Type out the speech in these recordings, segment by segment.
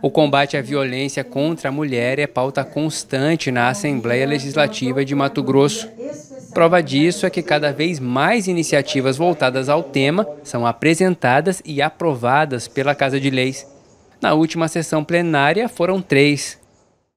O combate à violência contra a mulher é pauta constante na Assembleia Legislativa de Mato Grosso. Prova disso é que cada vez mais iniciativas voltadas ao tema são apresentadas e aprovadas pela Casa de Leis. Na última sessão plenária foram três.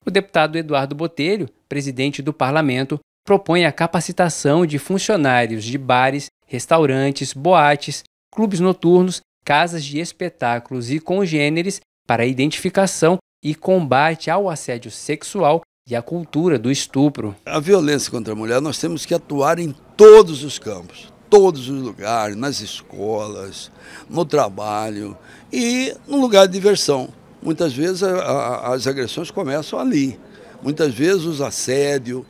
O deputado Eduardo Botelho, presidente do parlamento, propõe a capacitação de funcionários de bares, restaurantes, boates, clubes noturnos, casas de espetáculos e congêneres para a identificação e combate ao assédio sexual e à cultura do estupro. A violência contra a mulher nós temos que atuar em todos os campos, todos os lugares, nas escolas, no trabalho e no lugar de diversão. Muitas vezes a, a, as agressões começam ali, muitas vezes os assédios,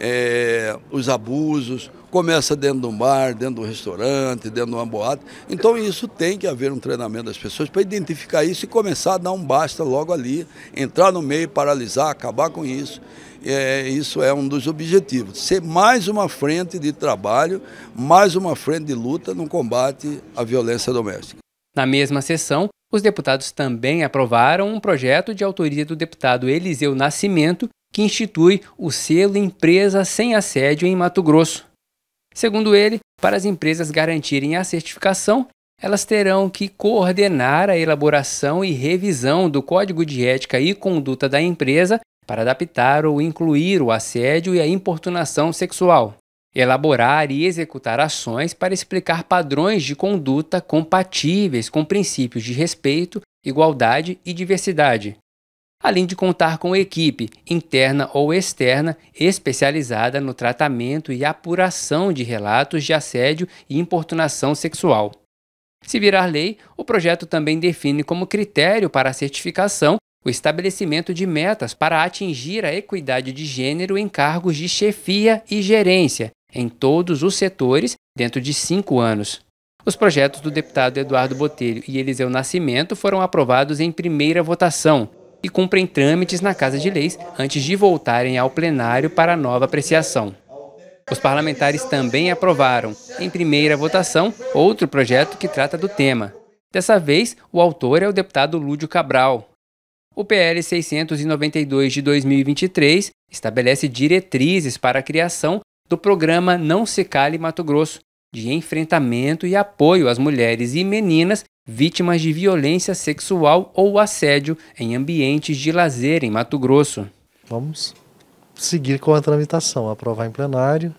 é, os abusos, começa dentro de um bar, dentro de um restaurante, dentro de uma boate. Então isso tem que haver um treinamento das pessoas para identificar isso e começar a dar um basta logo ali, entrar no meio, paralisar, acabar com isso. É, isso é um dos objetivos, ser mais uma frente de trabalho, mais uma frente de luta no combate à violência doméstica. Na mesma sessão, os deputados também aprovaram um projeto de autoria do deputado Eliseu Nascimento que institui o selo Empresa Sem Assédio em Mato Grosso. Segundo ele, para as empresas garantirem a certificação, elas terão que coordenar a elaboração e revisão do Código de Ética e Conduta da empresa para adaptar ou incluir o assédio e a importunação sexual, elaborar e executar ações para explicar padrões de conduta compatíveis com princípios de respeito, igualdade e diversidade, além de contar com equipe interna ou externa especializada no tratamento e apuração de relatos de assédio e importunação sexual. Se virar lei, o projeto também define como critério para a certificação o estabelecimento de metas para atingir a equidade de gênero em cargos de chefia e gerência, em todos os setores, dentro de cinco anos. Os projetos do deputado Eduardo Botelho e Eliseu Nascimento foram aprovados em primeira votação e cumprem trâmites na Casa de Leis antes de voltarem ao plenário para nova apreciação. Os parlamentares também aprovaram, em primeira votação, outro projeto que trata do tema. Dessa vez, o autor é o deputado Lúdio Cabral. O PL 692 de 2023 estabelece diretrizes para a criação do programa Não Se Cale Mato Grosso, de enfrentamento e apoio às mulheres e meninas vítimas de violência sexual ou assédio em ambientes de lazer em Mato Grosso. Vamos seguir com a tramitação, aprovar em plenário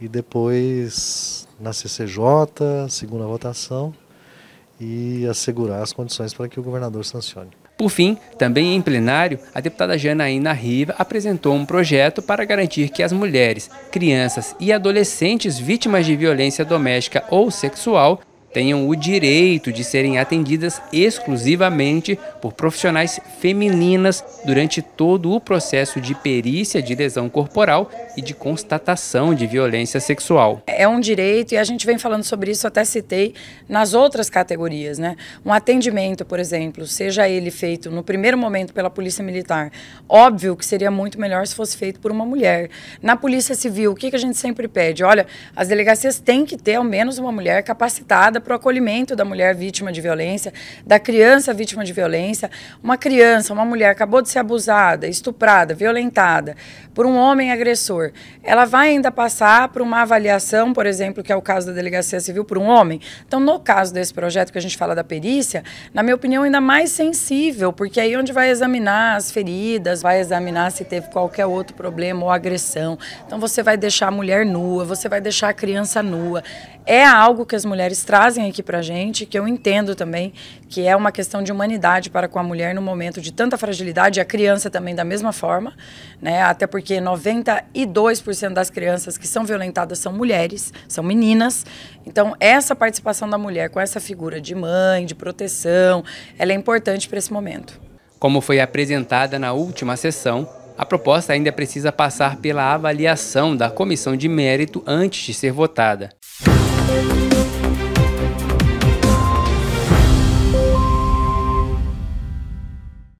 e depois na CCJ, segunda votação e assegurar as condições para que o governador sancione. Por fim, também em plenário, a deputada Janaína Riva apresentou um projeto para garantir que as mulheres, crianças e adolescentes vítimas de violência doméstica ou sexual tenham o direito de serem atendidas exclusivamente por profissionais femininas durante todo o processo de perícia de lesão corporal e de constatação de violência sexual. É um direito e a gente vem falando sobre isso, até citei nas outras categorias, né? Um atendimento, por exemplo, seja ele feito no primeiro momento pela Polícia Militar, óbvio que seria muito melhor se fosse feito por uma mulher. Na Polícia Civil, o que a gente sempre pede? Olha, as delegacias têm que ter ao menos uma mulher capacitada para o acolhimento da mulher vítima de violência, da criança vítima de violência. Uma criança, uma mulher acabou de ser abusada, estuprada, violentada por um homem agressor. Ela vai ainda passar por uma avaliação, por exemplo, que é o caso da delegacia civil, por um homem. Então, no caso desse projeto que a gente fala da perícia, na minha opinião, ainda mais sensível, porque é aí onde vai examinar as feridas, vai examinar se teve qualquer outro problema ou agressão. Então, você vai deixar a mulher nua, você vai deixar a criança nua. É algo que as mulheres trazem trazem aqui para a gente, que eu entendo também que é uma questão de humanidade para com a mulher no momento de tanta fragilidade, a criança também da mesma forma, né? até porque 92% das crianças que são violentadas são mulheres, são meninas. Então, essa participação da mulher com essa figura de mãe, de proteção, ela é importante para esse momento. Como foi apresentada na última sessão, a proposta ainda precisa passar pela avaliação da comissão de mérito antes de ser votada.